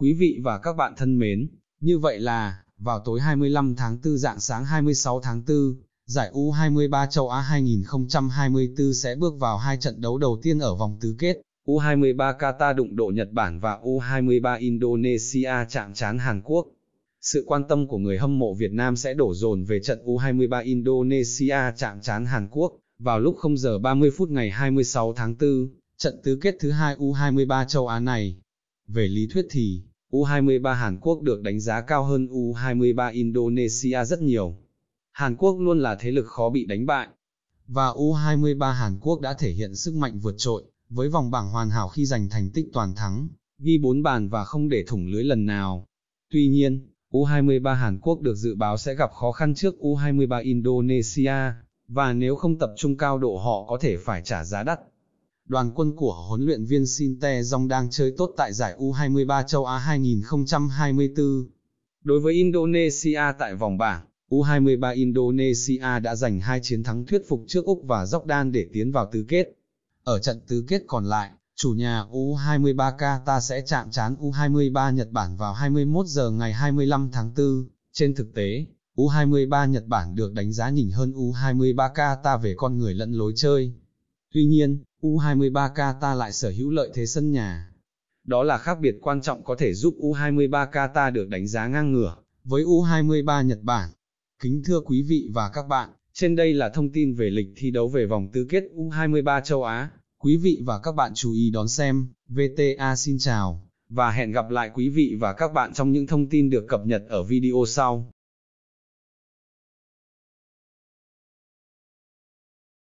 Quý vị và các bạn thân mến, như vậy là, vào tối 25 tháng 4 dạng sáng 26 tháng 4, giải U23 châu Á 2024 sẽ bước vào hai trận đấu đầu tiên ở vòng tứ kết. U23 Qatar đụng độ Nhật Bản và U23 Indonesia chạm trán Hàn Quốc. Sự quan tâm của người hâm mộ Việt Nam sẽ đổ dồn về trận U23 Indonesia chạm trán Hàn Quốc vào lúc 0 giờ 30 phút ngày 26 tháng 4, trận tứ kết thứ hai U23 châu Á này. Về lý thuyết thì, U23 Hàn Quốc được đánh giá cao hơn U23 Indonesia rất nhiều. Hàn Quốc luôn là thế lực khó bị đánh bại. Và U23 Hàn Quốc đã thể hiện sức mạnh vượt trội, với vòng bảng hoàn hảo khi giành thành tích toàn thắng, ghi 4 bàn và không để thủng lưới lần nào. Tuy nhiên, U23 Hàn Quốc được dự báo sẽ gặp khó khăn trước U23 Indonesia, và nếu không tập trung cao độ họ có thể phải trả giá đắt đoàn quân của huấn luyện viên Sinte Jong đang chơi tốt tại giải U23 châu Á 2024. Đối với Indonesia tại vòng bảng, U23 Indonesia đã giành hai chiến thắng thuyết phục trước Úc và Jordan để tiến vào tứ kết. Ở trận tứ kết còn lại, chủ nhà U23 Qatar sẽ chạm trán U23 Nhật Bản vào 21 giờ ngày 25 tháng 4. Trên thực tế, U23 Nhật Bản được đánh giá nhỉnh hơn U23 Qatar về con người lẫn lối chơi. Tuy nhiên, U23K lại sở hữu lợi thế sân nhà. Đó là khác biệt quan trọng có thể giúp U23K được đánh giá ngang ngửa với U23 Nhật Bản. Kính thưa quý vị và các bạn, trên đây là thông tin về lịch thi đấu về vòng tứ kết U23 châu Á. Quý vị và các bạn chú ý đón xem. VTA xin chào và hẹn gặp lại quý vị và các bạn trong những thông tin được cập nhật ở video sau.